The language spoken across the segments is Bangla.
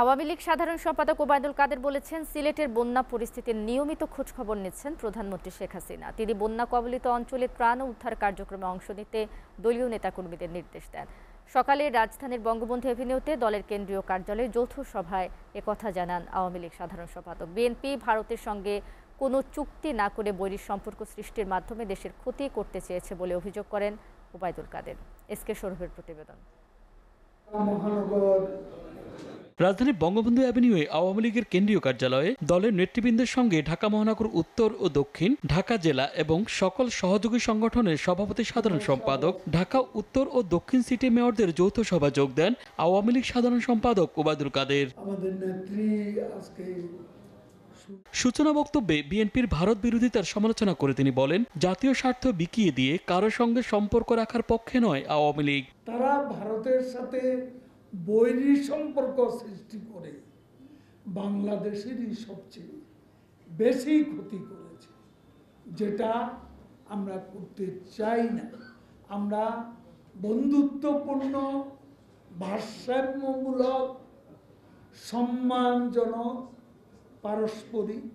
আওয়ামী লীগ সাধারণ সম্পাদক ওবায়দুল কাদের বলেছেন সিলেটের বন্যা পরিস্থিতির নিয়মিত খোঁজখবর নিচ্ছেন প্রধানমন্ত্রী শেখ হাসিনা তিনি বন্যা কবলিত অঞ্চলে প্রাণ উদ্ধার কার্যক্রমে অংশ নিতে দলীয় নেতাকর্মীদের নির্দেশ দেন সকালে রাজধানীর বঙ্গবন্ধু এভিনিউতে দলের কেন্দ্রীয় কার্যালয়ে যৌথ সভায় একথা জানান আওয়ামী লীগ সাধারণ সম্পাদক বিএনপি ভারতের সঙ্গে কোনো চুক্তি না করে বৈরী সম্পর্ক সৃষ্টির মাধ্যমে দেশের ক্ষতি করতে চেয়েছে বলে অভিযোগ করেন ওবায়দুল কাদের এস কে সরভের প্রতিবেদন মহানগর রাজধানী বঙ্গবন্ধু অ্যাভিনিউয়ে আওয়ামী লীগের কেন্দ্রীয় কার্যালয়ে দলের নেতৃবৃন্দের সঙ্গে ঢাকা মহানগর উত্তর ও দক্ষিণ ঢাকা জেলা এবং সকল সহযোগী সংগঠনের সভাপতি সাধারণ সম্পাদক ঢাকা উত্তর ও দক্ষিণ সিটি মেয়রদের যৌথ সভা যোগ দেন আওয়ামী লীগ সাধারণ সম্পাদক ওবায়দুল কাদের সূচনা বক্তব্যে বিএনপির ভারত বিরোধিতার সমালোচনা করে তিনি বলেন জাতীয় স্বার্থ বিকিয়ে দিয়ে কারোর সঙ্গে সম্পর্ক রাখার পক্ষে নয় আওয়ামী লীগ তারা ভারতের সাথে বৈরী সম্পর্ক সৃষ্টি করে বাংলাদেশেরই সবচেয়ে বেশি ক্ষতি করেছে যেটা আমরা করতে চাই না আমরা বন্ধুত্বপূর্ণ ভারসাম্যমূলক সম্মানজনক পারস্পরিক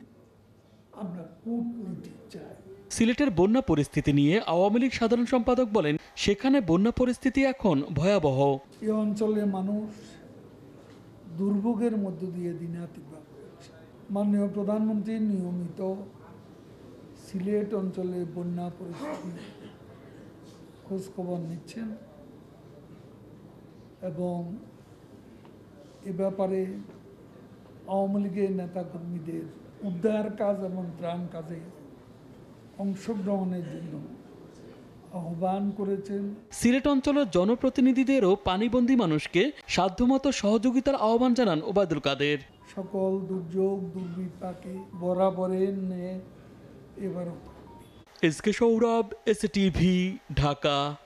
আমরা কূটনীতি চাই সিলেটের বন্যা পরিস্থিতি নিয়ে আওয়ামী লীগ সাধারণ সম্পাদক বলেন সেখানে বন্যা পরিস্থিতি এখন ভয়াবহ এ অঞ্চলের মানুষ দুর্ভোগের মধ্য দিয়ে দিনে অতিক্রম মাননীয় প্রধানমন্ত্রী নিয়মিত সিলেট অঞ্চলে বন্যা পরিস্থিতি খোঁজখবর নিচ্ছেন এবং এ ব্যাপারে আওয়ামী লীগের নেতাকর্মীদের উদ্ধার কাজ এবং ত্রাণ কাজে অংশগ্রহণের জন্য আহ্বান করেছেন সিলেট অঞ্চলের জনপ্রতিনিধিদেরও পানিবন্দী মানুষকে সাধ্যমতো সহযোগিতার আহ্বান জানান ওবায়দুল কাদের সকল দুর্যোগ দুর্বিপাকে বরাবরের ন্যায় এবারও S K Sourav S TV Dhaka